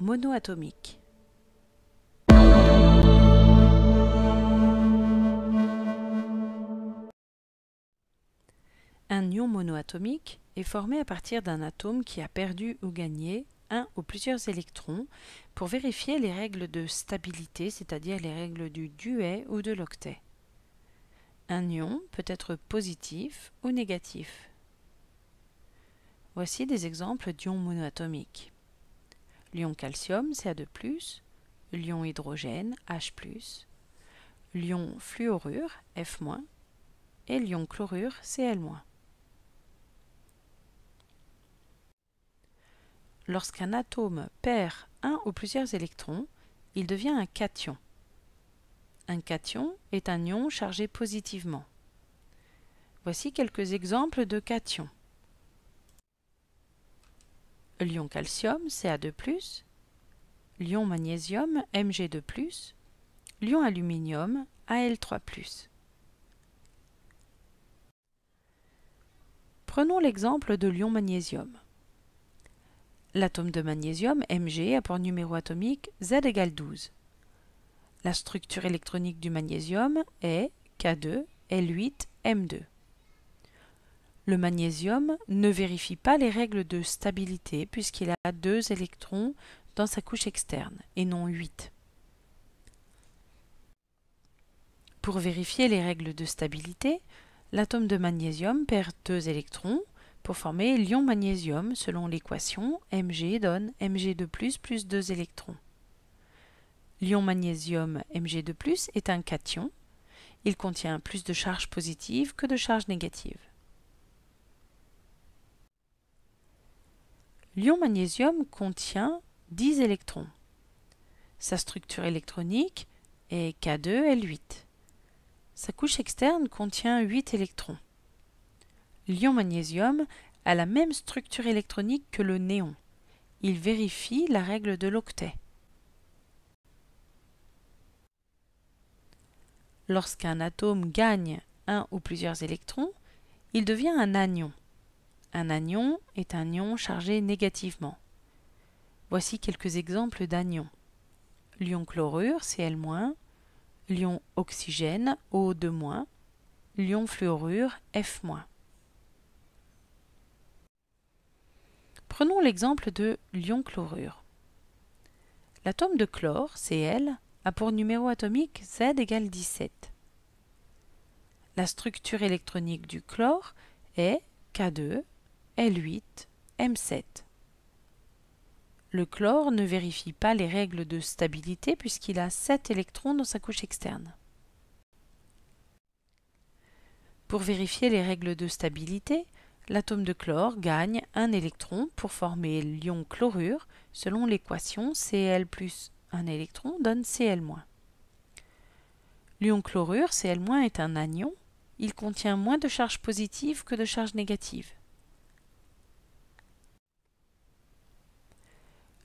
monoatomique. Un ion monoatomique est formé à partir d'un atome qui a perdu ou gagné un ou plusieurs électrons pour vérifier les règles de stabilité, c'est-à-dire les règles du duet ou de l'octet. Un ion peut être positif ou négatif. Voici des exemples d'ions monoatomiques. L'ion calcium, CA2, l'ion hydrogène, H, l'ion fluorure, F- et l'ion chlorure, Cl-. Lorsqu'un atome perd un ou plusieurs électrons, il devient un cation. Un cation est un ion chargé positivement. Voici quelques exemples de cations. L'ion calcium, Ca2+, l'ion magnésium, Mg2+, l'ion aluminium, Al3+. Prenons l'exemple de l'ion magnésium. L'atome de magnésium, Mg, a pour numéro atomique Z égale 12. La structure électronique du magnésium est K2, L8, M2. Le magnésium ne vérifie pas les règles de stabilité puisqu'il a deux électrons dans sa couche externe et non huit. Pour vérifier les règles de stabilité, l'atome de magnésium perd deux électrons pour former l'ion magnésium selon l'équation Mg donne mg de plus deux électrons. L'ion magnésium mg plus est un cation. Il contient plus de charges positives que de charges négatives. L'ion magnésium contient 10 électrons. Sa structure électronique est K2L8. Sa couche externe contient 8 électrons. L'ion magnésium a la même structure électronique que le néon. Il vérifie la règle de l'octet. Lorsqu'un atome gagne un ou plusieurs électrons, il devient un anion. Un anion est un ion chargé négativement. Voici quelques exemples d'anions. L'ion chlorure, Cl-, l'ion oxygène, O2-, l'ion fluorure, F-. Prenons l'exemple de l'ion chlorure. L'atome de chlore, Cl, a pour numéro atomique Z égale 17. La structure électronique du chlore est K2, L8, M7. Le chlore ne vérifie pas les règles de stabilité puisqu'il a 7 électrons dans sa couche externe. Pour vérifier les règles de stabilité, l'atome de chlore gagne un électron pour former l'ion chlorure selon l'équation Cl plus un électron donne Cl-. L'ion chlorure Cl- est un anion, il contient moins de charges positives que de charges négatives.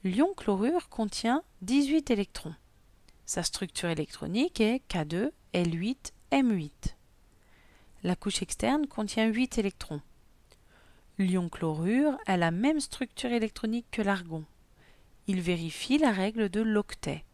l'ion chlorure contient 18 électrons. Sa structure électronique est K2L8M8. La couche externe contient 8 électrons. L'ion chlorure a la même structure électronique que l'argon. Il vérifie la règle de l'octet.